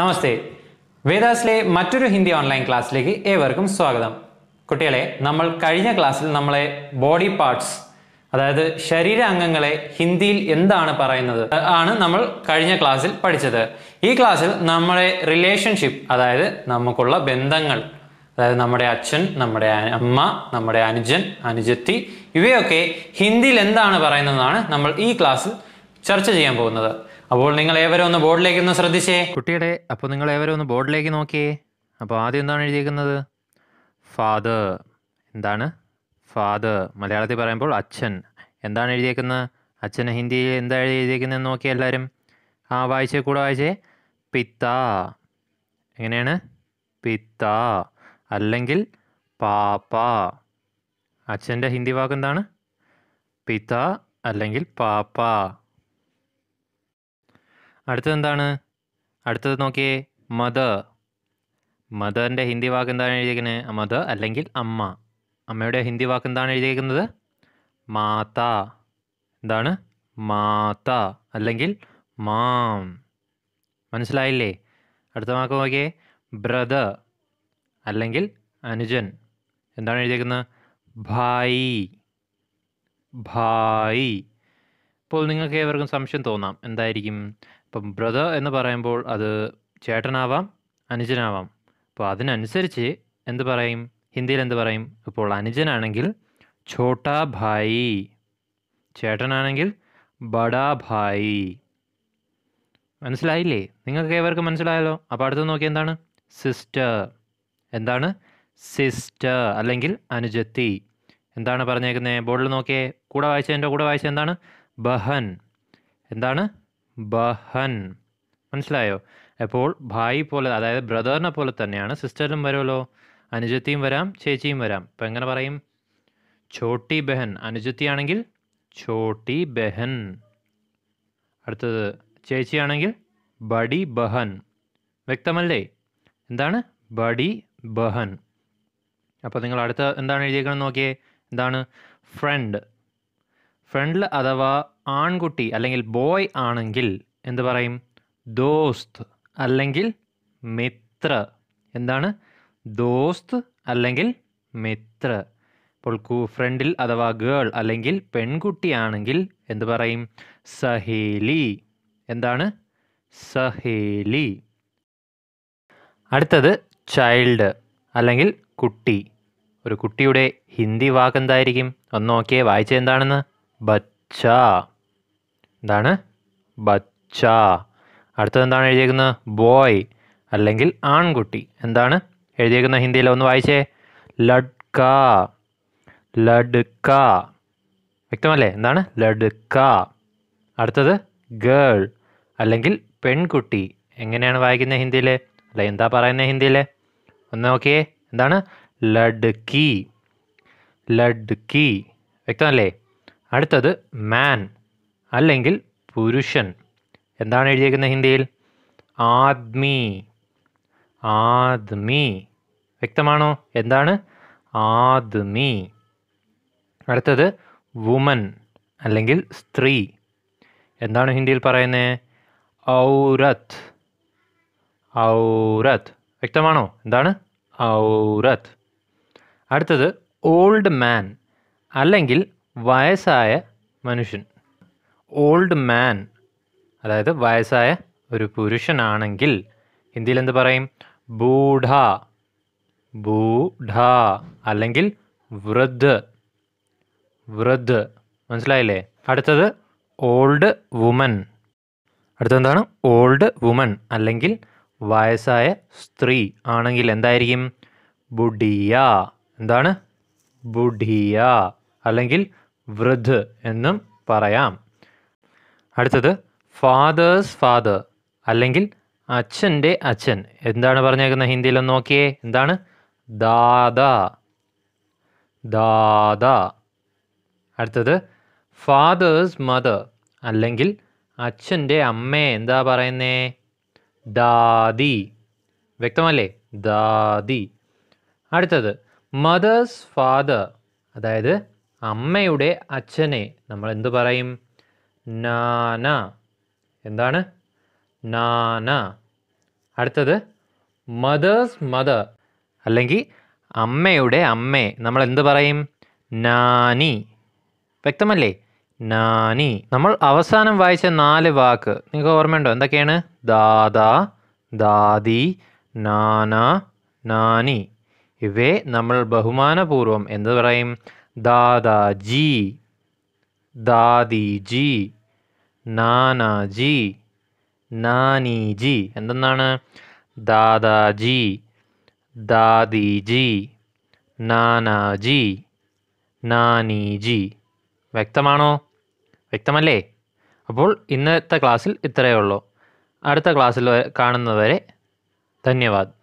നമസ്തേ വേദാസിലെ മറ്റൊരു ഹിന്ദി ഓൺലൈൻ ക്ലാസ്സിലേക്ക് ഏവർക്കും സ്വാഗതം കുട്ടികളെ നമ്മൾ കഴിഞ്ഞ ക്ലാസ്സിൽ നമ്മളെ ബോഡി പാർട്സ് അതായത് ശരീര അംഗങ്ങളെ ഹിന്ദിയിൽ എന്താണ് പറയുന്നത് ആണ് നമ്മൾ കഴിഞ്ഞ ക്ലാസ്സിൽ പഠിച്ചത് ഈ ക്ലാസ്സിൽ നമ്മളെ റിലേഷൻഷിപ്പ് അതായത് നമുക്കുള്ള ബന്ധങ്ങൾ അതായത് നമ്മുടെ അച്ഛൻ നമ്മുടെ അമ്മ നമ്മുടെ അനുജൻ അനുജത്തി ഇവയൊക്കെ ഹിന്ദിയിൽ എന്താണ് പറയുന്നതെന്നാണ് നമ്മൾ ഈ ക്ലാസ്സിൽ ചർച്ച ചെയ്യാൻ പോകുന്നത് അപ്പോൾ നിങ്ങൾ ഏവരും ഒന്ന് ബോർഡിലേക്ക് ഒന്ന് ശ്രദ്ധിച്ചേ കുട്ടിയുടെ അപ്പോൾ നിങ്ങൾ ഏവരും ഒന്ന് ബോർഡിലേക്ക് നോക്കിയേ അപ്പോൾ ആദ്യം എന്താണ് എഴുതിയിരിക്കുന്നത് ഫാദർ എന്താണ് ഫാദർ മലയാളത്തിൽ പറയുമ്പോൾ അച്ഛൻ എന്താണ് എഴുതിയേക്കുന്നത് അച്ഛൻ ഹിന്ദിയിൽ എന്താ എഴുതിയിരിക്കുന്നത് നോക്കിയേ എല്ലാവരും ആ വായിച്ചേ കൂടെ വായിച്ചേ പിത്ത എങ്ങനെയാണ് പിത്ത അല്ലെങ്കിൽ പാപ്പ അച്ഛൻ്റെ ഹിന്ദി വാക്ക് എന്താണ് പിത്ത അല്ലെങ്കിൽ പാപ്പ അടുത്തത് എന്താണ് അടുത്തത് നോക്കിയേ മദർ മദറിൻ്റെ ഹിന്ദി വാക്ക് എന്താണ് എഴുതിയിരിക്കുന്നത് മദർ അല്ലെങ്കിൽ അമ്മ അമ്മയുടെ ഹിന്ദി വാക്ക് എന്താണ് എഴുതിയിരിക്കുന്നത് മാത എന്താണ് മാത അല്ലെങ്കിൽ മാം മനസ്സിലായില്ലേ അടുത്ത വാക്ക് നോക്കിയേ ബ്രദർ അല്ലെങ്കിൽ അനുജൻ എന്താണ് എഴുതിയിരിക്കുന്നത് ഭായി ഭായി ഇപ്പോൾ നിങ്ങൾക്ക് ഏവർക്കും സംശയം തോന്നാം എന്തായിരിക്കും ഇപ്പം ബ്രദർ എന്ന് പറയുമ്പോൾ അത് ചേട്ടനാവാം അനുജനാവാം അപ്പോൾ അതിനനുസരിച്ച് എന്ത് പറയും ഹിന്ദിയിൽ എന്ത് പറയും ഇപ്പോൾ അനുജനാണെങ്കിൽ ഛോട്ടാ ഭായി ചേട്ടനാണെങ്കിൽ ബഡാ ഭായി മനസ്സിലായില്ലേ നിങ്ങൾക്ക് ഏവർക്കും മനസ്സിലായല്ലോ അപ്പോൾ അടുത്ത് നോക്കി എന്താണ് സിസ്റ്റർ എന്താണ് സിസ്റ്റർ അല്ലെങ്കിൽ അനുജത്തി എന്താണ് പറഞ്ഞേക്കുന്നത് ബോർഡിൽ നോക്കിയേ കൂടെ വായിച്ച എൻ്റെ കൂടെ വായിച്ച എന്താണ് ബഹൻ എന്താണ് ബഹൻ മനസ്സിലായോ എപ്പോൾ ഭായി പോലെ അതായത് ബ്രദറിനെ പോലെ തന്നെയാണ് സിസ്റ്ററിലും വരുമല്ലോ അനുജത്തിയും വരാം ചേച്ചിയും വരാം അപ്പം എങ്ങനെ പറയും ഛോട്ടി ബെഹൻ അനുജത്തിയാണെങ്കിൽ ഛോട്ടി ബെഹൻ അടുത്തത് ചേച്ചിയാണെങ്കിൽ ബഡി ബഹൻ വ്യക്തമല്ലേ എന്താണ് ബഡി ബഹൻ അപ്പോൾ നിങ്ങൾ അടുത്ത എന്താണ് എഴുതിയേക്കണം നോക്കിയേ എന്താണ് ഫ്രണ്ട് ഫ്രണ്ടിൽ അഥവാ ആൺകുട്ടി അല്ലെങ്കിൽ ബോയ് ആണെങ്കിൽ എന്ത് പറയും ദോസ്ത് അല്ലെങ്കിൽ മിത്ര എന്താണ് ദോസ്ത് അല്ലെങ്കിൽ മിത്ര അപ്പോൾ ഫ്രണ്ടിൽ അഥവാ ഗേൾ അല്ലെങ്കിൽ പെൺകുട്ടിയാണെങ്കിൽ എന്ത് പറയും സഹേലി എന്താണ് സഹേലി അടുത്തത് ചൈൽഡ് അല്ലെങ്കിൽ കുട്ടി ഒരു കുട്ടിയുടെ ഹിന്ദി വാക്ക് എന്തായിരിക്കും ഒന്ന് നോക്കിയേ വായിച്ചെന്താണെന്ന് ബച്ച എന്താണ് ബച്ച അടുത്തത് എന്താണ് എഴുതിയേക്കുന്നത് ബോയ് അല്ലെങ്കിൽ ആൺകുട്ടി എന്താണ് എഴുതിയേക്കുന്ന ഹിന്ദിയിൽ ഒന്ന് വായിച്ചേ ലഡ്ക ലഡ്ക വ്യക്തമല്ലേ എന്താണ് ലഡ്ക അടുത്തത് ഗേൾ അല്ലെങ്കിൽ പെൺകുട്ടി എങ്ങനെയാണ് വായിക്കുന്നത് ഹിന്ദിയിൽ അല്ല എന്താ പറയുന്നത് ഹിന്ദിയിൽ ഒന്ന് നോക്കിയേ എന്താണ് ലഡ്കി ലഡ്കി വ്യക്തമല്ലേ അടുത്തത് മാൻ അല്ലെങ്കിൽ പുരുഷൻ എന്താണ് എഴുതിയേക്കുന്നത് ഹിന്ദിയിൽ ആദ്മി ആദ്മി വ്യക്തമാണോ എന്താണ് ആദ്മി അടുത്തത് വുമൻ അല്ലെങ്കിൽ സ്ത്രീ എന്താണ് ഹിന്ദിയിൽ പറയുന്നത് ഔരത്ത് ഔരത്ത് വ്യക്തമാണോ എന്താണ് ഔരത്ത് അടുത്തത് ഓൾഡ് മാൻ അല്ലെങ്കിൽ വയസ്സായ മനുഷ്യൻ ഓൾഡ് മാൻ അതായത് വയസ്സായ ഒരു പുരുഷനാണെങ്കിൽ ഹിന്ദിയിൽ എന്ത് പറയും ബൂഢ ബൂഢ അല്ലെങ്കിൽ വൃദ്ധ് വൃദ്ധ് മനസ്സിലായില്ലേ അടുത്തത് ഓൾഡ് വുമൻ അടുത്തെന്താണ് ഓൾഡ് വുമൻ അല്ലെങ്കിൽ വയസ്സായ സ്ത്രീ ആണെങ്കിൽ എന്തായിരിക്കും ബുഡിയ എന്താണ് ബുഡിയ അല്ലെങ്കിൽ വൃദ്ധ് എന്നും പറയാം അടുത്തത് ഫാദേഴ്സ് ഫാദർ അല്ലെങ്കിൽ അച്ഛൻ്റെ അച്ഛൻ എന്താണ് പറഞ്ഞേക്കുന്നത് ഹിന്ദിയിലൊന്ന് നോക്കിയേ എന്താണ് ദാദ ദാദ അടുത്തത് ഫാദേഴ്സ് മദർ അല്ലെങ്കിൽ അച്ഛൻ്റെ അമ്മ എന്താ പറയുന്നേ ദാദി വ്യക്തമല്ലേ ദാദി അടുത്തത് മദേഴ്സ് ഫാദർ അതായത് അമ്മയുടെ അച്ഛനെ നമ്മൾ എന്തു പറയും നാന എന്താണ് നാന അടുത്തത് മദേഴ്സ് മദർ അല്ലെങ്കിൽ അമ്മയുടെ അമ്മേ നമ്മൾ എന്ത് പറയും നാനി വ്യക്തമല്ലേ നാനി നമ്മൾ അവസാനം വായിച്ച നാല് വാക്ക് നിങ്ങൾക്ക് ഓർമ്മയുണ്ടോ എന്തൊക്കെയാണ് ദാദാ ദാദി നാന നാനി ഇവയെ നമ്മൾ ബഹുമാനപൂർവം എന്ത് പറയും ദാദാജി ദാദിജി നാനാജി നാനീജി എന്തെന്നാണ് ദാദാജി ദാദിജി നാനാജി നാനീജി വ്യക്തമാണോ വ്യക്തമല്ലേ അപ്പോൾ ഇന്നത്തെ ക്ലാസ്സിൽ ഇത്രയേ ഉള്ളൂ അടുത്ത ക്ലാസ്സിൽ കാണുന്നവരെ ധന്യവാദ്